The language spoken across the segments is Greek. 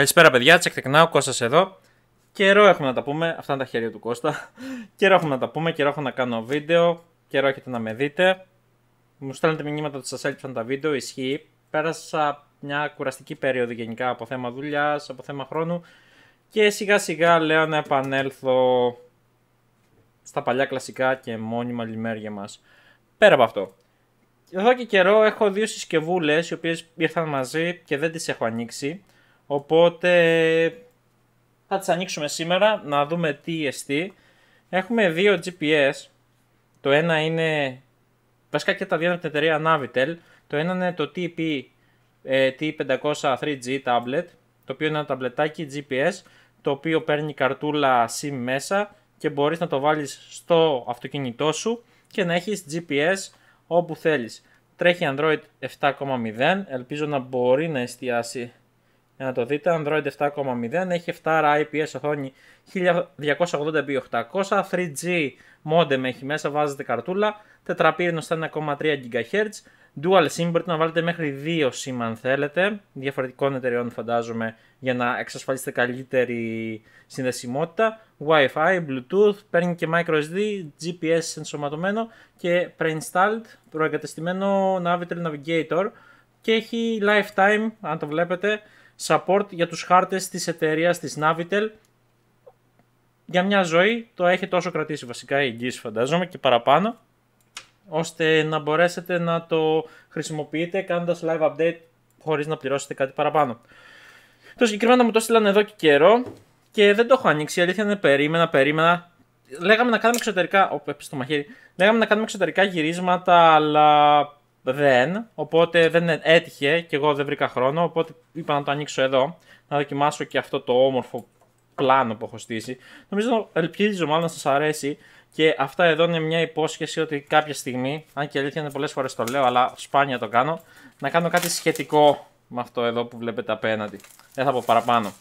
Καλησπέρα, παιδιά. Τσεκτεκνάω, Κώστας εδώ. Καιρό έχουμε να τα πούμε. Αυτά είναι τα χέρια του Κώστα. καιρό έχουμε να τα πούμε. Καιρό έχω να κάνω βίντεο. Καιρό έχετε να με δείτε. Μου στέλνετε μηνύματα ότι σας έλειψαν τα βίντεο. Ισχύει. Πέρασα μια κουραστική περίοδο γενικά από θέμα δουλειάς, από θέμα χρόνου. Και σιγά σιγά λέω να επανέλθω στα παλιά κλασικά και μόνιμα λιμέρια μας. Πέρα από αυτό. Εδώ και καιρό έχω δύο συσκευούλες οι οποίες ήρθαν μαζί και δεν τις έχω ανοίξει. Οπότε θα τις ανοίξουμε σήμερα να δούμε τι εστί. E Έχουμε δύο GPS. Το ένα είναι, βασικά και τα δύο από την εταιρεία Navitel. Το ένα είναι το TP, T500 3G tablet, το οποίο είναι ένα ταμπλετάκι GPS, το οποίο παίρνει καρτούλα SIM μέσα και μπορείς να το βάλεις στο αυτοκίνητό σου και να έχεις GPS όπου θέλεις. Τρέχει Android 7.0, ελπίζω να μπορεί να εστιάσει για να το δείτε. Android 7.0 έχει 7 IPS οθόνη 1280x800, 3G modem έχει μέσα, βάζετε καρτούλα, τετραπύρινος στα 1,3 GHz, dual SIM μπορείτε να βάλετε μέχρι 2 SIM αν θέλετε, διαφορετικών εταιριών φαντάζομαι για να εξασφαλίσετε καλύτερη συνδεσιμότητα, Wi-Fi, Bluetooth, παίρνει και microSD, GPS ενσωματωμένο και pre-installed, προεγκατεστημένο Navitel Navigator και έχει lifetime, αν το βλέπετε, support για τους χάρτες της εταιρείας της Navitel για μια ζωή το έχει τόσο κρατήσει βασικά η εγγύηση φαντάζομαι και παραπάνω ώστε να μπορέσετε να το χρησιμοποιείτε κάνοντας live update χωρίς να πληρώσετε κάτι παραπάνω. Το συγκεκριμένο μου το στείλανε εδώ και καιρό και δεν το έχω ανοίξει. Η αλήθεια είναι περίμενα, περίμενα. Λέγαμε να κάνουμε εξωτερικά. έπεσε το μαχαίρι. Λέγαμε να κάνουμε εξωτερικά γυρίσματα, αλλά δεν, οπότε δεν έτυχε και εγώ δεν βρήκα χρόνο, οπότε είπα να το ανοίξω εδώ, να δοκιμάσω και αυτό το όμορφο πλάνο που έχω στήσει. Νομίζω, ελπίζω μάλλον να σας αρέσει και αυτά εδώ είναι μια υπόσχεση ότι κάποια στιγμή, αν και αλήθεια είναι πολλές φορές το λέω, αλλά σπάνια το κάνω, να κάνω κάτι σχετικό με αυτό εδώ που βλέπετε απέναντι. Δεν θα πω παραπάνω.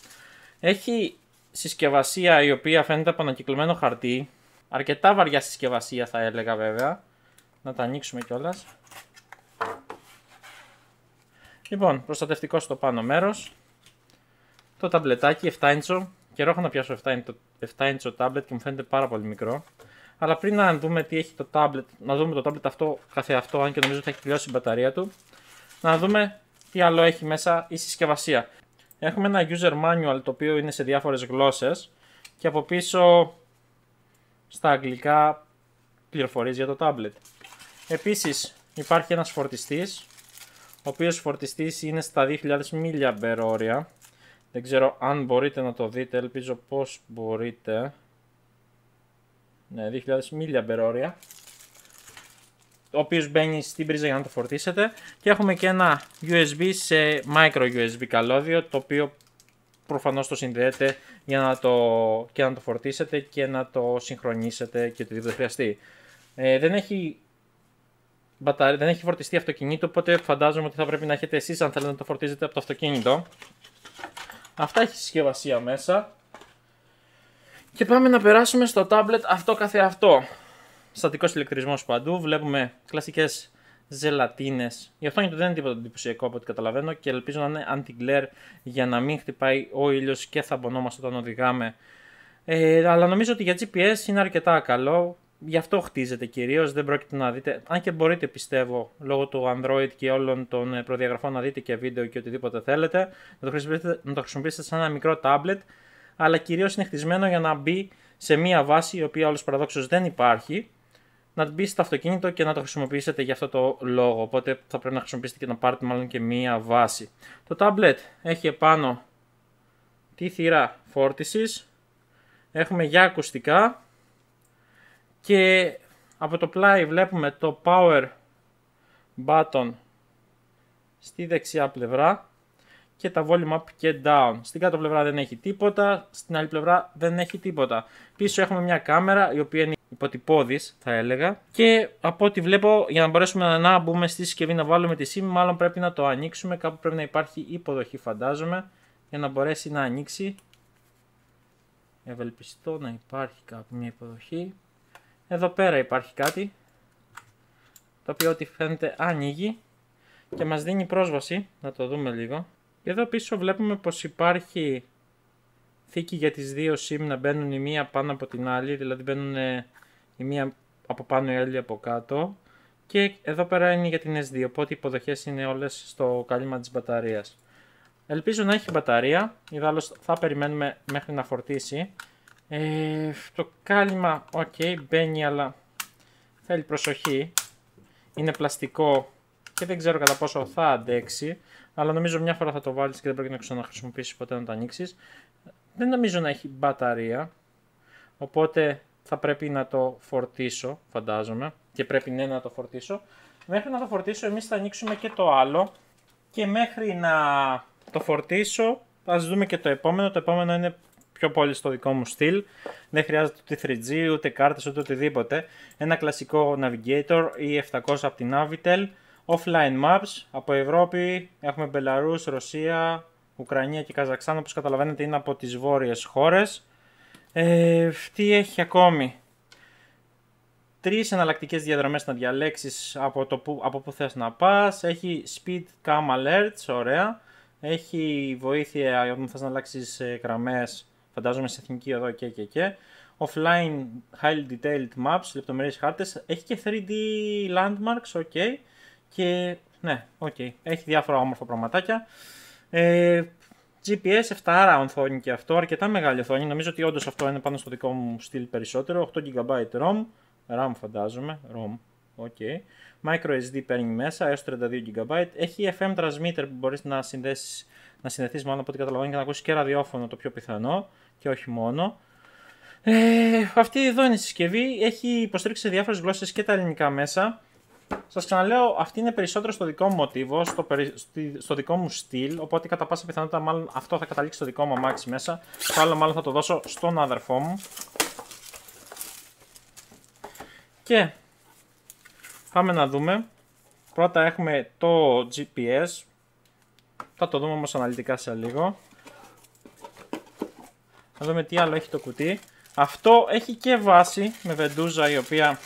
Έχει συσκευασία η οποία φαίνεται από ανακυκλωμένο χαρτί, αρκετά βαριά συσκευασία θα έλεγα βέβαια, να τα ανοίξουμε κιόλας. Λοιπόν, προστατευτικό στο πάνω μέρος. Το ταμπλετάκι 7 inch. Καιρό έχω να πιάσω 7 inch tablet και μου φαίνεται πάρα πολύ μικρό. Αλλά πριν να δούμε τι έχει το tablet, να δούμε το tablet αυτό καθεαυτό, αν και νομίζω ότι έχει τελειώσει η μπαταρία του, να δούμε τι άλλο έχει μέσα η συσκευασία. Έχουμε ένα user manual το οποίο είναι σε διάφορες γλώσσες. και από πίσω στα αγγλικά πληροφορίες για το tablet. Επίσης, υπάρχει ένας φορτιστής ο οποίος φορτιστής είναι στα 2.000 μίλια Δεν ξέρω αν μπορείτε να το δείτε, ελπίζω πως μπορείτε. Ναι, 2.000 μίλια μπερόρια. Ο οποίος μπαίνει στην πρίζα για να το φορτίσετε. Και έχουμε και ένα USB σε micro USB καλώδιο, το οποίο προφανώς το συνδέεται για να το, και να το φορτίσετε και να το συγχρονίσετε και οτιδήποτε χρειαστεί. Ε, δεν έχει δεν έχει φορτιστεί αυτοκίνητο, οπότε φαντάζομαι ότι θα πρέπει να έχετε εσείς αν θέλετε να το φορτίζετε από το αυτοκίνητο. Αυτά έχει συσκευασία μέσα. Και πάμε να περάσουμε στο τάμπλετ αυτό καθεαυτό. Στατικός ηλεκτρισμός παντού, βλέπουμε κλασικές ζελατίνες. Η οθόνη του δεν είναι τίποτα εντυπωσιακό από ό,τι καταλαβαίνω και ελπίζω να είναι anti-glare για να μην χτυπάει ο ήλιος και θα μπωνόμαστε όταν οδηγάμε. Ε, αλλά νομίζω ότι για GPS είναι αρκετά καλό. Γι' αυτό χτίζεται κυρίως, δεν πρόκειται να δείτε. Αν και μπορείτε, πιστεύω, λόγω του Android και όλων των ε, προδιαγραφών να δείτε και βίντεο και οτιδήποτε θέλετε, να το χρησιμοποιήσετε, να το χρησιμοποιήσετε σαν ένα μικρό tablet, αλλά κυρίως είναι χτισμένο για να μπει σε μία βάση η οποία όλος παραδόξως δεν υπάρχει, να μπει στο αυτοκίνητο και να το χρησιμοποιήσετε για αυτό το λόγο. Οπότε θα πρέπει να χρησιμοποιήσετε και να πάρετε μάλλον και μία βάση. Το tablet έχει επάνω τη θύρα φόρτισης, έχουμε για ακουστικά και από το πλάι βλέπουμε το power button στη δεξιά πλευρά και τα volume up και down. Στην κάτω πλευρά δεν έχει τίποτα, στην άλλη πλευρά δεν έχει τίποτα. Πίσω έχουμε μια κάμερα η οποία είναι υποτυπώδης θα έλεγα και από ό,τι βλέπω για να μπορέσουμε να μπούμε στη συσκευή να βάλουμε τη SIM μάλλον πρέπει να το ανοίξουμε, κάπου πρέπει να υπάρχει υποδοχή φαντάζομαι για να μπορέσει να ανοίξει. Ευελπιστώ να υπάρχει κάποια υποδοχή. Εδώ πέρα υπάρχει κάτι το οποίο ό,τι φαίνεται ανοίγει και μας δίνει πρόσβαση. Να το δούμε λίγο. Και εδώ πίσω βλέπουμε πως υπάρχει θήκη για τις δύο SIM να μπαίνουν η μία πάνω από την άλλη, δηλαδή μπαίνουν ε, η μία από πάνω η άλλη από κάτω. Και εδώ πέρα είναι για την S2, οπότε οι υποδοχές είναι όλες στο καλύμα της μπαταρίας. Ελπίζω να έχει μπαταρία, ιδάλλως θα περιμένουμε μέχρι να φορτίσει. Ε, το κάλυμα, οκ, okay, μπαίνει αλλά θέλει προσοχή. Είναι πλαστικό και δεν ξέρω κατά πόσο θα αντέξει. Αλλά νομίζω μια φορά θα το βάλεις και δεν πρέπει να ξαναχρησιμοποιήσεις ποτέ να το ανοίξεις. Δεν νομίζω να έχει μπαταρία. Οπότε θα πρέπει να το φορτίσω, φαντάζομαι. Και πρέπει ναι να το φορτίσω. Μέχρι να το φορτίσω εμείς θα ανοίξουμε και το άλλο. Και μέχρι να το φορτίσω, ας δούμε και το επόμενο. Το επόμενο είναι πιο πολύ στο δικό μου στυλ. Δεν χρειάζεται ούτε 3G, ούτε κάρτες, ούτε οτιδήποτε. Ένα κλασικό Navigator e 700 από την Avitel. Offline Maps από Ευρώπη έχουμε Μπελαρούς, Ρωσία, Ουκρανία και Καζακστάν. Όπως καταλαβαίνετε είναι από τις βόρειες χώρες. Ε, τι έχει ακόμη. Τρεις εναλλακτικές διαδρομές να διαλέξεις από, το που, από που θες να πας, Έχει speed cam alerts, ωραία. Έχει βοήθεια όταν θες να αλλάξεις ε, γραμμές φαντάζομαι σε εθνική εδώ και και και. Offline highly detailed maps, λεπτομερείς χάρτες. Έχει και 3D landmarks, ok. Και ναι, οκ. Έχει διάφορα όμορφα πραγματάκια. Ε, GPS 7 οθόνη και αυτό, αρκετά μεγάλη οθόνη. Νομίζω ότι όντως αυτό είναι πάνω στο δικό μου στυλ περισσότερο. 8 GB ROM. RAM φαντάζομαι. ROM. ok. Micro SD παίρνει μέσα, έως 32 GB. Έχει FM transmitter που μπορείς να συνδέσεις, να συνδεθείς μάλλον από ό,τι καταλαβαίνει και να ακούσεις και ραδιόφωνο το πιο πιθανό και όχι μόνο. Ε, αυτή εδώ είναι η συσκευή, έχει υποστήριξει σε διάφορες γλώσσες και τα ελληνικά μέσα. Σας ξαναλέω, αυτή είναι περισσότερο στο δικό μου μοτίβο, στο, στο δικό μου στυλ, οπότε κατά πάσα πιθανότητα μάλλον αυτό θα καταλήξει στο δικό μου αμάξι μέσα. Το άλλο μάλλον θα το δώσω στον αδερφό μου. Και πάμε να δούμε. Πρώτα έχουμε το GPS. Θα το δούμε όμως αναλυτικά σε λίγο. Να δούμε τι άλλο έχει το κουτί. Αυτό έχει και βάση με βεντούζα η οποία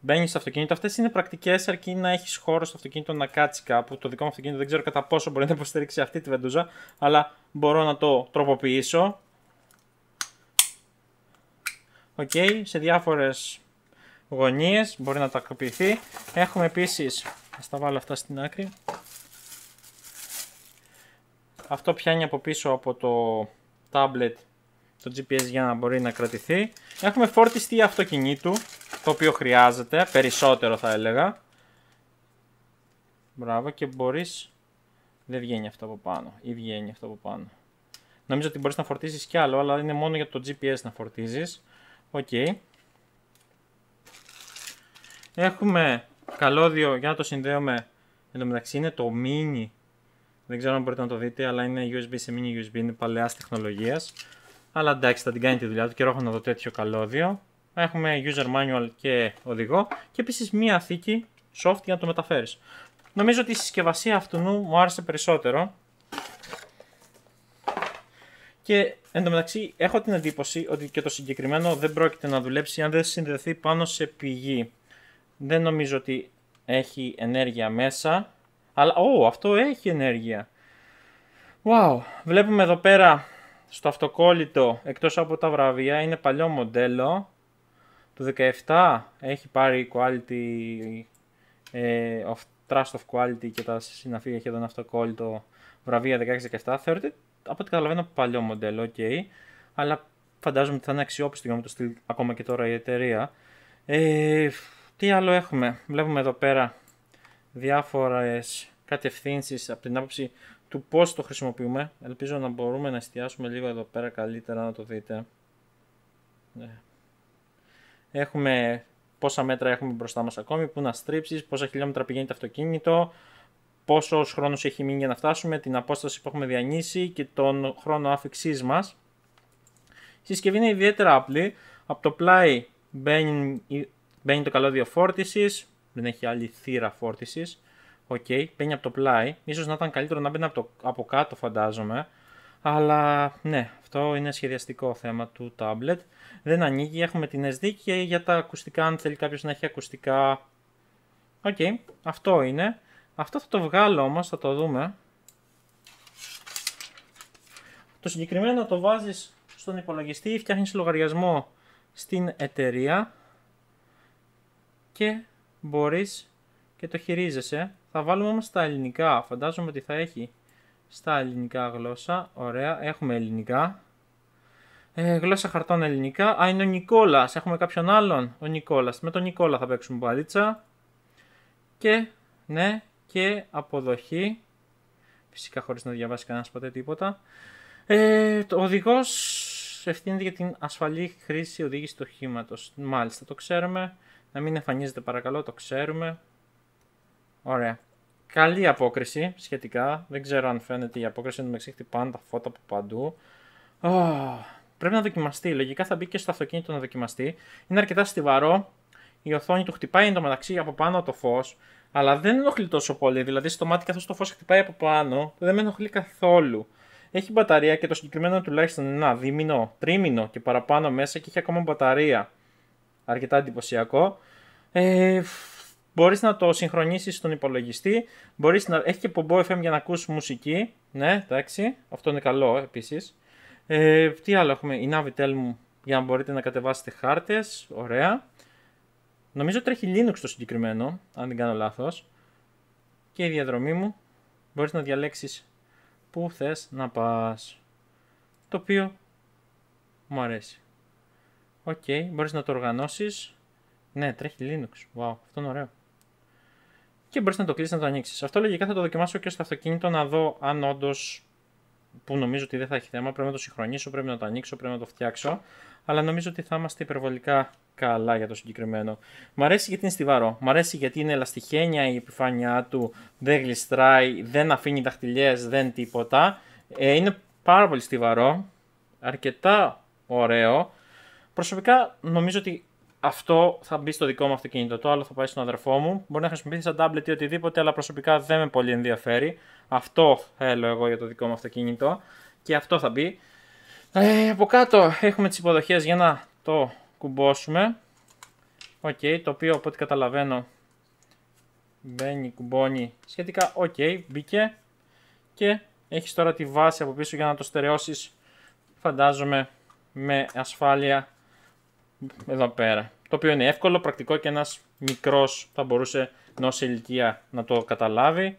μπαίνει στο αυτοκίνητο. Αυτές είναι πρακτικές αρκεί να έχεις χώρο στο αυτοκίνητο να κάτσεις κάπου. Το δικό μου αυτοκίνητο δεν ξέρω κατά πόσο μπορεί να υποστηρίξει αυτή τη βεντούζα, αλλά μπορώ να το τροποποιήσω. Οκ, σε διάφορες γωνίες μπορεί να τακτοποιηθεί. Έχουμε επίσης. να τα βάλω αυτά στην άκρη. Αυτό πιάνει από πίσω από το tablet το GPS για να μπορεί να κρατηθεί. Έχουμε φόρτιστη αυτοκινήτου, το οποίο χρειάζεται, περισσότερο θα έλεγα. Μπράβο και μπορείς... Δεν βγαίνει αυτό από πάνω ή βγαίνει αυτό από πάνω. Νομίζω ότι μπορείς να φορτίζεις κι άλλο, αλλά είναι μόνο για το GPS να φορτίζεις. Οκ. Okay. Έχουμε καλώδιο για να το συνδέουμε. Εν τω μεταξύ είναι το mini δεν ξέρω αν μπορείτε να το δείτε, αλλά είναι USB σε mini USB, είναι παλαιά τεχνολογίας. Αλλά εντάξει, θα την κάνει τη δουλειά του. Καιρό έχω να δω τέτοιο καλώδιο. Έχουμε user manual και οδηγό και επίσης μία θήκη soft για να το μεταφέρεις. Νομίζω ότι η συσκευασία αυτού μου άρεσε περισσότερο. Και εν τω μεταξύ έχω την εντύπωση ότι και το συγκεκριμένο δεν πρόκειται να δουλέψει αν δεν συνδεθεί πάνω σε πηγή. Δεν νομίζω ότι έχει ενέργεια μέσα αλλά, ω, αυτό έχει ενέργεια. Wow, βλέπουμε εδώ πέρα στο αυτοκόλλητο, εκτός από τα βραβεία, είναι παλιό μοντέλο. Το 17 έχει πάρει quality ε, of Trust of Quality και τα συναφή έχει εδώ ένα αυτοκόλλητο βραβεία 16-17. Θεωρείται, από ό,τι καταλαβαίνω, παλιό μοντέλο, ok. Αλλά φαντάζομαι ότι θα είναι αξιόπιστο για να το στείλει ακόμα και τώρα η εταιρεία. Ε, τι άλλο έχουμε. Βλέπουμε εδώ πέρα διάφορες κατευθύνσεις από την άποψη του πώς το χρησιμοποιούμε. Ελπίζω να μπορούμε να εστιάσουμε λίγο εδώ πέρα καλύτερα να το δείτε. Ναι. Έχουμε πόσα μέτρα έχουμε μπροστά μας ακόμη, πού να στρίψεις, πόσα χιλιόμετρα πηγαίνει το αυτοκίνητο, πόσος χρόνος έχει μείνει για να φτάσουμε, την απόσταση που έχουμε διανύσει και τον χρόνο άφηξής μας. Η συσκευή είναι ιδιαίτερα απλή. Από το πλάι μπαίνει, μπαίνει το καλώδιο φόρτισης, δεν έχει άλλη θύρα φόρτισης. Οκ, okay, παίρνει από το πλάι. Ίσως να ήταν καλύτερο να μπαίνει από, κάτω, φαντάζομαι. Αλλά ναι, αυτό είναι σχεδιαστικό θέμα του tablet. Δεν ανοίγει, έχουμε την SD και για τα ακουστικά, αν θέλει κάποιος να έχει ακουστικά. Οκ, αυτό είναι. Αυτό θα το βγάλω όμως θα το δούμε. Το συγκεκριμένο το βάζεις στον υπολογιστή, φτιάχνεις λογαριασμό στην εταιρεία και μπορείς και το χειρίζεσαι. Θα βάλουμε όμως στα ελληνικά, φαντάζομαι ότι θα έχει στα ελληνικά γλώσσα. Ωραία, έχουμε ελληνικά. Ε, γλώσσα χαρτών ελληνικά. Α, είναι ο Νικόλας. Έχουμε κάποιον άλλον. Ο Νικόλας. Με τον Νικόλα θα παίξουμε μπαλίτσα. Και, ναι, και αποδοχή. Φυσικά χωρίς να διαβάσει κανένας ποτέ τίποτα. Ε, οδηγός ευθύνεται για την ασφαλή χρήση οδήγηση του οχήματος. Μάλιστα, το ξέρουμε. Να μην εμφανίζεται παρακαλώ, το ξέρουμε. Ωραία. Καλή απόκριση σχετικά. Δεν ξέρω αν φαίνεται η απόκριση είναι μεταξύ χτυπάνε τα φώτα από παντού. Oh, πρέπει να δοκιμαστεί. Λογικά θα μπει και στο αυτοκίνητο να δοκιμαστεί. Είναι αρκετά στιβαρό. Η οθόνη του χτυπάει εντωμεταξύ από πάνω το φως. Αλλά δεν ενοχλεί τόσο πολύ. Δηλαδή στο μάτι καθώς το φως χτυπάει από πάνω δεν με ενοχλεί καθόλου. Έχει μπαταρία και το συγκεκριμένο τουλάχιστον ένα δίμηνο, τρίμηνο και παραπάνω μέσα και έχει ακόμα μπαταρία αρκετά εντυπωσιακό. Ε, μπορείς να το συγχρονίσεις στον υπολογιστή, μπορείς να... έχει και πομπό FM για να ακούς μουσική, ναι, εντάξει, αυτό είναι καλό επίσης. Ε, τι άλλο έχουμε, η Navitel μου για να μπορείτε να κατεβάσετε χάρτες, ωραία. Νομίζω τρέχει Linux το συγκεκριμένο, αν δεν κάνω λάθος. Και η διαδρομή μου, μπορείς να διαλέξεις πού θες να πας. Το οποίο μου αρέσει. Οκ, okay, μπορείς να το οργανώσεις. Ναι, τρέχει Linux. Wow, αυτό είναι ωραίο. Και μπορείς να το κλείσεις να το ανοίξεις. Αυτό λογικά θα το δοκιμάσω και στο αυτοκίνητο να δω αν όντως που νομίζω ότι δεν θα έχει θέμα, πρέπει να το συγχρονίσω, πρέπει να το ανοίξω, πρέπει να το φτιάξω. Αλλά νομίζω ότι θα είμαστε υπερβολικά καλά για το συγκεκριμένο. Μ' αρέσει γιατί είναι στιβαρό. Μ' αρέσει γιατί είναι ελαστιχένια η επιφάνειά του, δεν γλιστράει, δεν αφήνει δαχτυλιές, δεν τίποτα. Ε, είναι πάρα πολύ στιβαρό, αρκετά ωραίο. Προσωπικά νομίζω ότι αυτό θα μπει στο δικό μου αυτοκίνητο. Το άλλο θα πάει στον αδερφό μου. Μπορεί να χρησιμοποιηθεί σαν tablet ή οτιδήποτε, αλλά προσωπικά δεν με πολύ ενδιαφέρει. Αυτό θέλω εγώ για το δικό μου αυτοκίνητο και αυτό θα μπει. Ε, από κάτω έχουμε τις υποδοχές για να το κουμπώσουμε. Οκ, okay, το οποίο από ό,τι καταλαβαίνω μπαίνει, κουμπώνει σχετικά. Οκ, okay, μπήκε και έχεις τώρα τη βάση από πίσω για να το στερεώσεις. φαντάζομαι με ασφάλεια εδώ πέρα. Το οποίο είναι εύκολο, πρακτικό και ένας μικρός θα μπορούσε ενός ηλικία να το καταλάβει.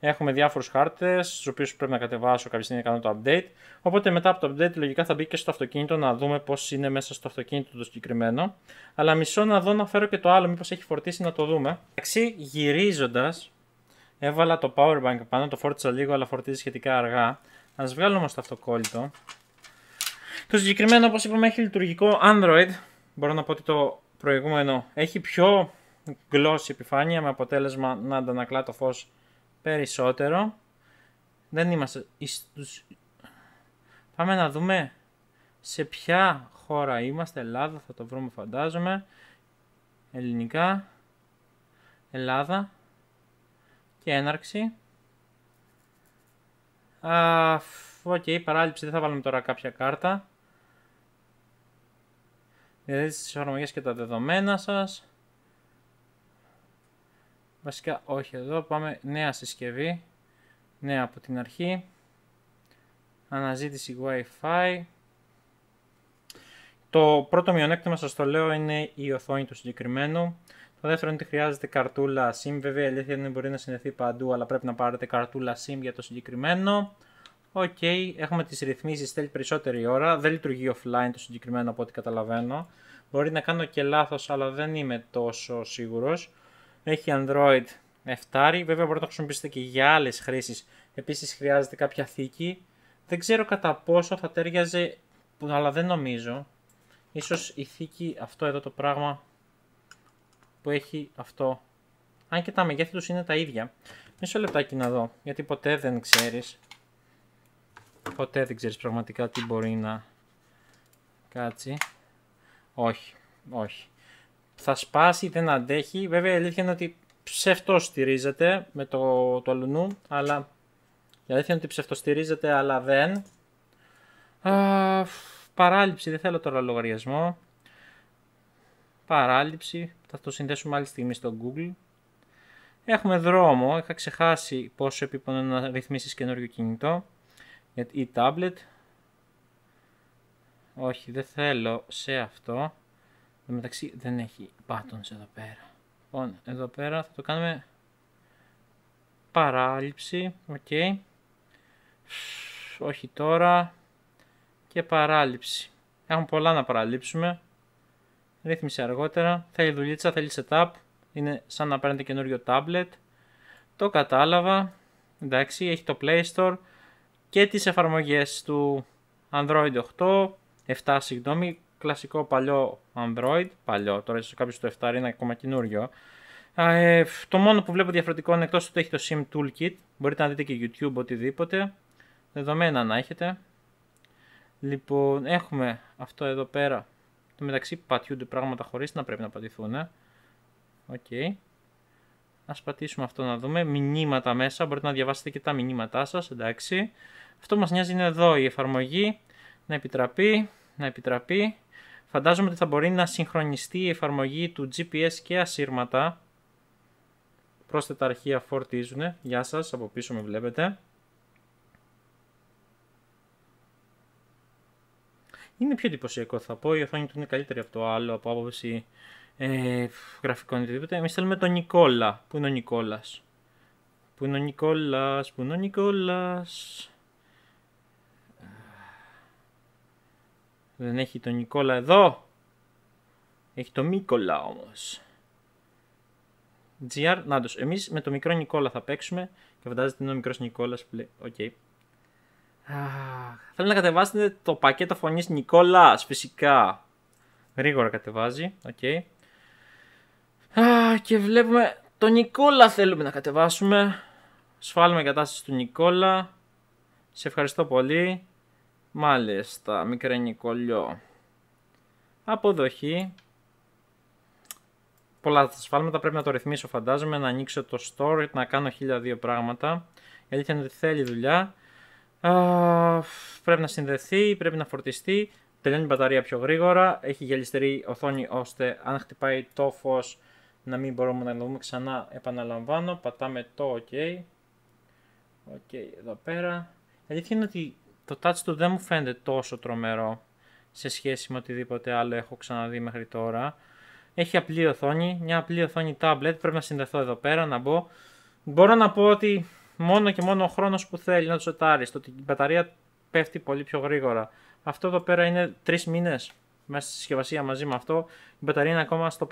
Έχουμε διάφορους χάρτες, στους οποίους πρέπει να κατεβάσω κάποια στιγμή να κάνω το update. Οπότε μετά από το update λογικά θα μπει και στο αυτοκίνητο να δούμε πώς είναι μέσα στο αυτοκίνητο το συγκεκριμένο. Αλλά μισό να δω να φέρω και το άλλο, μήπως έχει φορτίσει να το δούμε. Εντάξει, γυρίζοντας, έβαλα το powerbank πάνω, το φόρτισα λίγο αλλά φορτίζει σχετικά αργά. Ας βγάλω όμως το αυτοκόλλητο. Το συγκεκριμένο όπως είπαμε έχει λειτουργικό Android, μπορώ να πω ότι το προηγούμενο έχει πιο γλώσσα επιφάνεια με αποτέλεσμα να αντανακλά το φως περισσότερο. Δεν είμαστε Πάμε να δούμε σε ποια χώρα είμαστε. Ελλάδα θα το βρούμε φαντάζομαι. Ελληνικά. Ελλάδα. Και έναρξη. Οκ, okay, παράληψη δεν θα βάλουμε τώρα κάποια κάρτα. Δηλαδή τι εφαρμογές και τα δεδομένα σας. Βασικά όχι εδώ, πάμε νέα συσκευή, νέα από την αρχή, αναζήτηση Wi-Fi. Το πρώτο μειονέκτημα σας το λέω είναι η οθόνη του συγκεκριμένου. Το δεύτερο είναι ότι χρειάζεται καρτούλα SIM, βέβαια η αλήθεια είναι μπορεί να συνδεθεί παντού, αλλά πρέπει να πάρετε καρτούλα SIM για το συγκεκριμένο. Οκ, okay, έχουμε τις ρυθμίσεις θέλει περισσότερη ώρα. Δεν λειτουργεί offline το συγκεκριμένο από ό,τι καταλαβαίνω. Μπορεί να κάνω και λάθος, αλλά δεν είμαι τόσο σίγουρος. Έχει Android 7, βέβαια μπορείτε να το χρησιμοποιήσετε και για άλλες χρήσεις. Επίσης χρειάζεται κάποια θήκη. Δεν ξέρω κατά πόσο θα τέριαζε, αλλά δεν νομίζω. Ίσως η θήκη, αυτό εδώ το πράγμα που έχει αυτό. Αν και τα μεγέθη τους είναι τα ίδια. Μισό λεπτάκι να δω, γιατί ποτέ δεν ξέρεις ποτέ δεν ξέρεις πραγματικά τι μπορεί να κάτσει. Όχι, όχι. Θα σπάσει, δεν αντέχει. Βέβαια η αλήθεια είναι ότι ψευτοστηρίζεται με το, το αλουνού, αλλά η αλήθεια είναι ότι ψευτοστηρίζεται, αλλά δεν. Α, παράληψη, δεν θέλω τώρα λογαριασμό. Παράληψη, θα το συνδέσουμε άλλη στιγμή στο Google. Έχουμε δρόμο, είχα ξεχάσει πόσο επίπονο να ρυθμίσεις καινούριο κινητό η e tablet... Όχι, δεν θέλω σε αυτό. Εν μεταξύ δεν έχει buttons εδώ πέρα. Λοιπόν, εδώ πέρα θα το κάνουμε παράληψη, οκ. Okay. Όχι τώρα. Και παράληψη. Έχουμε πολλά να παραλείψουμε. Ρύθμιση αργότερα. Θέλει δουλίτσα, θέλει setup. Είναι σαν να παίρνετε καινούριο tablet. Το κατάλαβα. Εντάξει, έχει το Play Store και τις εφαρμογές του Android 8, 7 συγγνώμη, κλασικό παλιό Android, παλιό, τώρα ίσως κάποιος το 7 είναι ακόμα καινούριο. Ε, το μόνο που βλέπω διαφορετικό είναι εκτός ότι έχει το SIM Toolkit, μπορείτε να δείτε και YouTube οτιδήποτε, δεδομένα να έχετε. Λοιπόν, έχουμε αυτό εδώ πέρα, το μεταξύ πατιούνται πράγματα χωρίς να πρέπει να πατηθούν. Οκ. Okay. Ας πατήσουμε αυτό να δούμε. Μηνύματα μέσα. Μπορείτε να διαβάσετε και τα μηνύματά σας. Εντάξει. Αυτό που μας νοιάζει είναι εδώ η εφαρμογή να επιτραπεί, να επιτραπεί. Φαντάζομαι ότι θα μπορεί να συγχρονιστεί η εφαρμογή του GPS και ασύρματα. Πρόσθετα αρχεία φορτίζουν. Γεια σας, από πίσω με βλέπετε. Είναι πιο εντυπωσιακό θα πω, η οθόνη του είναι καλύτερη από το άλλο, από άποψη ε, γραφικών ή οτιδήποτε. Εμείς θέλουμε τον Νικόλα. Πού είναι ο Νικόλας. Πού είναι ο Νικόλας, πού είναι ο Νικόλας. Δεν έχει τον Νικόλα εδώ. Έχει τον Μίκολα όμως. GR, του Εμείς με τον μικρό Νικόλα θα παίξουμε. Και φαντάζεστε είναι ο μικρός Νικόλας που οκ. Θέλω να κατεβάσετε το πακέτο φωνής Νικόλας, φυσικά. Γρήγορα κατεβάζει, οκ. και βλέπουμε τον Νικόλα θέλουμε να κατεβάσουμε. Σφάλουμε κατάσταση του Νικόλα. Σε ευχαριστώ πολύ. Μάλιστα, μικρή Νικολιό. Αποδοχή. Πολλά τα σφάλματα, πρέπει να το ρυθμίσω φαντάζομαι, να ανοίξω το store, να κάνω χίλια δύο πράγματα. Η αλήθεια είναι ότι θέλει δουλειά. πρέπει να συνδεθεί, πρέπει να φορτιστεί. Τελειώνει η μπαταρία πιο γρήγορα, έχει γελιστερή οθόνη ώστε αν χτυπάει το φως να μην μπορούμε να το δούμε ξανά. Επαναλαμβάνω, πατάμε το OK. OK, εδώ πέρα. Η αλήθεια είναι ότι το touch του δεν μου φαίνεται τόσο τρομερό σε σχέση με οτιδήποτε άλλο έχω ξαναδεί μέχρι τώρα. Έχει απλή οθόνη, μια απλή οθόνη tablet, πρέπει να συνδεθώ εδώ πέρα, να μπω. Μπορώ να πω ότι μόνο και μόνο ο χρόνος που θέλει να το σοτάρεις, το ότι η μπαταρία πέφτει πολύ πιο γρήγορα. Αυτό εδώ πέρα είναι 3 μήνες μέσα στη συσκευασία μαζί με αυτό. Η μπαταρία είναι ακόμα στο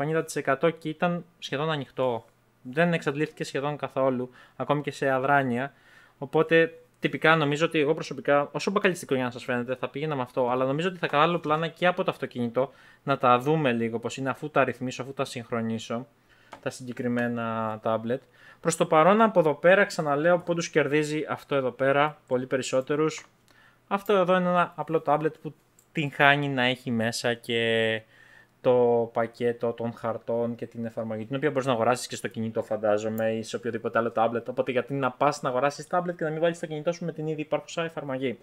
50% και ήταν σχεδόν ανοιχτό. Δεν εξαντλήθηκε σχεδόν καθόλου, ακόμη και σε αδράνεια. Οπότε τυπικά νομίζω ότι εγώ προσωπικά, όσο μπακαλιστικό για να σας φαίνεται, θα πήγαινα με αυτό. Αλλά νομίζω ότι θα κάνω πλάνα και από το αυτοκίνητο να τα δούμε λίγο πώς είναι αφού τα ρυθμίσω, αφού τα συγχρονίσω τα συγκεκριμένα τάμπλετ. Προς το παρόν από εδώ πέρα ξαναλέω πόντου κερδίζει αυτό εδώ πέρα, πολύ περισσότερους. Αυτό εδώ είναι ένα απλό ταμπλετ που την χάνει να έχει μέσα και το πακέτο των χαρτών και την εφαρμογή, την οποία μπορείς να αγοράσεις και στο κινητό, φαντάζομαι, ή σε οποιοδήποτε άλλο tablet, Οπότε, γιατί να πας να αγοράσεις tablet και να μην βάλεις στο κινητό σου με την ήδη υπάρχουσα εφαρμογή.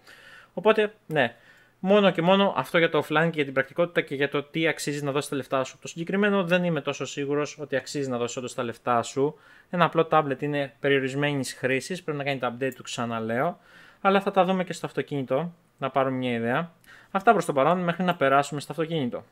Οπότε, ναι, μόνο και μόνο αυτό για το offline και για την πρακτικότητα και για το τι αξίζει να δώσεις τα λεφτά σου. Το συγκεκριμένο δεν είμαι τόσο σίγουρος ότι αξίζει να δώσεις όντως τα λεφτά σου. Ένα απλό tablet είναι περιορισμένης χρήσης, πρέπει να κάνει τα update του, ξαναλέω. Αλλά θα τα δούμε και στο αυτοκίνητο, να πάρουμε μια ιδέα. Αυτά προς το παρόν, μέχρι να περάσουμε στο αυτοκίνητο.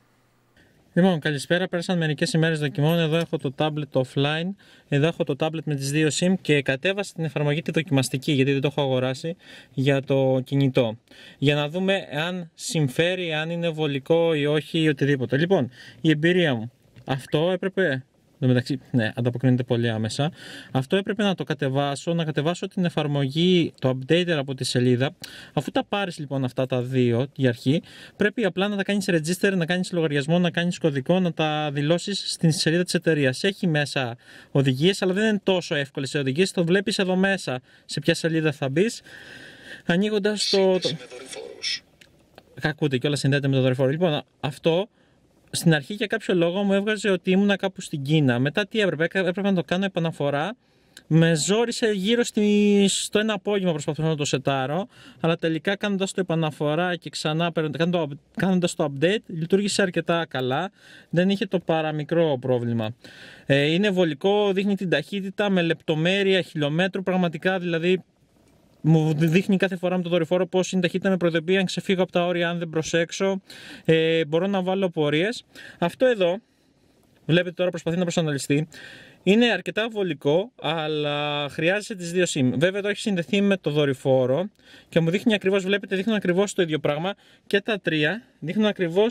Λοιπόν, καλησπέρα. Πέρασαν μερικές ημέρες δοκιμών. Εδώ έχω το tablet offline. Εδώ έχω το tablet με τις δύο SIM και κατέβασα την εφαρμογή τη δοκιμαστική, γιατί δεν το έχω αγοράσει για το κινητό. Για να δούμε αν συμφέρει, αν είναι βολικό ή όχι ή οτιδήποτε. Λοιπόν, η εμπειρία μου. Αυτό έπρεπε μεταξύ, ναι, ανταποκρίνεται πολύ άμεσα. Αυτό έπρεπε να το κατεβάσω, να κατεβάσω την εφαρμογή, το updater από τη σελίδα. Αφού τα πάρεις λοιπόν αυτά τα δύο, η αρχή, πρέπει απλά να τα κάνεις register, να κάνεις λογαριασμό, να κάνεις κωδικό, να τα δηλώσεις στην σελίδα της εταιρείας. Έχει μέσα οδηγίες, αλλά δεν είναι τόσο εύκολες οι οδηγίες. Το βλέπεις εδώ μέσα σε ποια σελίδα θα μπεις. Ανοίγοντας το. Ακούτε κιόλας συνδέεται με το δορυφόρο. Λοιπόν, αυτό στην αρχή για κάποιο λόγο μου έβγαζε ότι ήμουνα κάπου στην Κίνα. Μετά τι έπρεπε, έπρεπε να το κάνω επαναφορά. Με ζόρισε γύρω στο ένα απόγευμα προσπαθούσα να το σετάρω, αλλά τελικά κάνοντας το επαναφορά και ξανά κάνοντας το update λειτουργήσε αρκετά καλά, δεν είχε το παραμικρό πρόβλημα. Ε, είναι βολικό, δείχνει την ταχύτητα με λεπτομέρεια, χιλιόμετρου, πραγματικά δηλαδή μου δείχνει κάθε φορά με το δορυφόρο πώς είναι ταχύτητα με προειδοποιεί αν ξεφύγω από τα όρια, αν δεν προσέξω. Ε, μπορώ να βάλω πορείες. Αυτό εδώ, βλέπετε τώρα προσπαθεί να προσαναλυστεί, είναι αρκετά βολικό, αλλά χρειάζεται τις δύο SIM. Βέβαια, το έχει συνδεθεί με το δορυφόρο και μου δείχνει ακριβώς, βλέπετε, δείχνουν ακριβώς το ίδιο πράγμα και τα τρία δείχνουν ακριβώς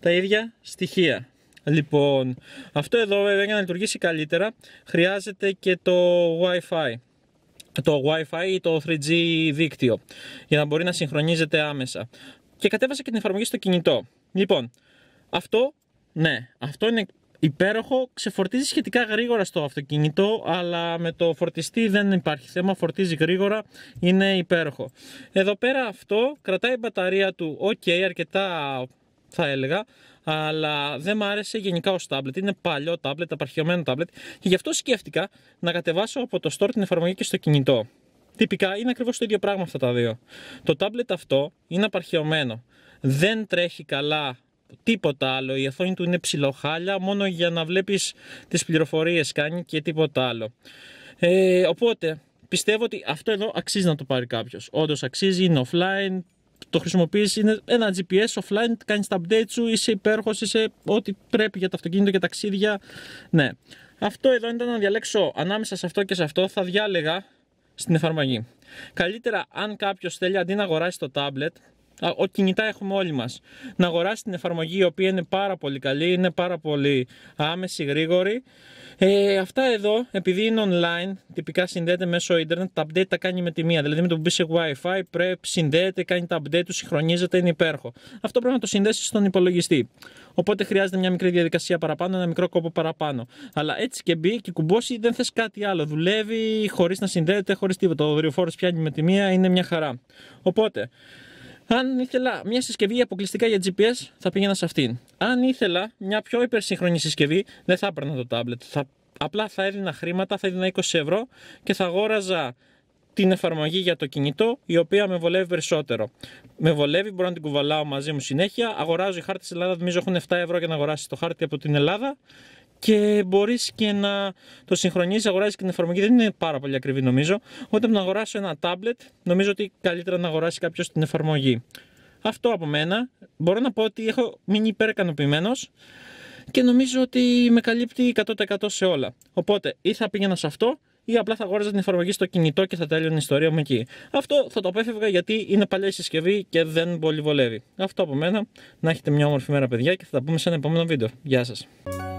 τα ίδια στοιχεία. Λοιπόν, αυτό εδώ βέβαια για να λειτουργήσει καλύτερα χρειάζεται και το wi ε, το Wi-Fi ή το 3G δίκτυο για να μπορεί να συγχρονίζεται άμεσα. Και κατέβασα και την εφαρμογή στο κινητό. Λοιπόν, αυτό, ναι, αυτό είναι υπέροχο, ξεφορτίζει σχετικά γρήγορα στο αυτοκίνητο, αλλά με το φορτιστή δεν υπάρχει θέμα, φορτίζει γρήγορα, είναι υπέροχο. Εδώ πέρα αυτό κρατάει η μπαταρία του, ok, αρκετά θα έλεγα, αλλά δεν μου άρεσε γενικά ως τάμπλετ. Είναι παλιό τάμπλετ, απαρχαιωμένο τάμπλετ και γι' αυτό σκέφτηκα να κατεβάσω από το store την εφαρμογή και στο κινητό. Τυπικά είναι ακριβώς το ίδιο πράγμα αυτά τα δύο. Το τάμπλετ αυτό είναι απαρχαιωμένο. Δεν τρέχει καλά τίποτα άλλο. Η οθόνη του είναι ψιλοχάλια, μόνο για να βλέπεις τις πληροφορίες κάνει και τίποτα άλλο. Ε, οπότε, πιστεύω ότι αυτό εδώ αξίζει να το πάρει κάποιος. Όντως αξίζει, είναι offline, το χρησιμοποιείς, είναι ένα GPS offline, κάνεις τα update σου, είσαι υπέροχος, είσαι ό,τι πρέπει για το αυτοκίνητο και ταξίδια. Ναι. Αυτό εδώ ήταν να διαλέξω ανάμεσα σε αυτό και σε αυτό, θα διάλεγα στην εφαρμογή. Καλύτερα, αν κάποιος θέλει αντί να αγοράσει το tablet, κινητά έχουμε όλοι μας. Να αγοράσει την εφαρμογή η οποία είναι πάρα πολύ καλή, είναι πάρα πολύ άμεση, γρήγορη. Ε, αυτά εδώ, επειδή είναι online, τυπικά συνδέεται μέσω ίντερνετ, τα update τα κάνει με τη μία. Δηλαδή με το που μπεις σε WiFi πρέπει, συνδέεται, κάνει τα update του, συγχρονίζεται, είναι υπέροχο. Αυτό πρέπει να το συνδέσεις στον υπολογιστή. Οπότε χρειάζεται μια μικρή διαδικασία παραπάνω, ένα μικρό κόπο παραπάνω. Αλλά έτσι και μπει και κουμπώσει δεν θες κάτι άλλο. Δουλεύει χωρίς να συνδέεται, χωρίς τίποτα. Ο δορυφόρος πιάνει με τη μία, είναι μια χαρά. Οπότε, αν ήθελα μια συσκευή αποκλειστικά για GPS, θα πήγαινα σε αυτήν. Αν ήθελα μια πιο υπερσύγχρονη συσκευή, δεν θα έπαιρνα το τάμπλετ. Θα, απλά θα έδινα χρήματα, θα έδινα 20 ευρώ και θα αγόραζα την εφαρμογή για το κινητό, η οποία με βολεύει περισσότερο. Με βολεύει, μπορώ να την κουβαλάω μαζί μου συνέχεια. Αγοράζω οι χάρτες Ελλάδας, νομίζω έχουν 7 ευρώ για να αγοράσει το χάρτη από την Ελλάδα και μπορείς και να το συγχρονίζει, αγοράζεις και την εφαρμογή. Δεν είναι πάρα πολύ ακριβή νομίζω. Όταν να αγοράσω ένα tablet νομίζω ότι καλύτερα να αγοράσει κάποιος την εφαρμογή. Αυτό από μένα. Μπορώ να πω ότι έχω μείνει υπερικανοποιημένος και νομίζω ότι με καλύπτει 100% σε όλα. Οπότε ή θα πήγαινα σε αυτό ή απλά θα αγόραζα την εφαρμογή στο κινητό και θα τέλειωνε η ιστορία μου εκεί. Αυτό θα το απέφευγα γιατί είναι παλιά η συσκευή και δεν πολύ βολεύει. Αυτό από μένα. Να έχετε μια όμορφη μέρα, παιδιά, και θα τα πούμε σε ένα επόμενο βίντεο. Γεια σας.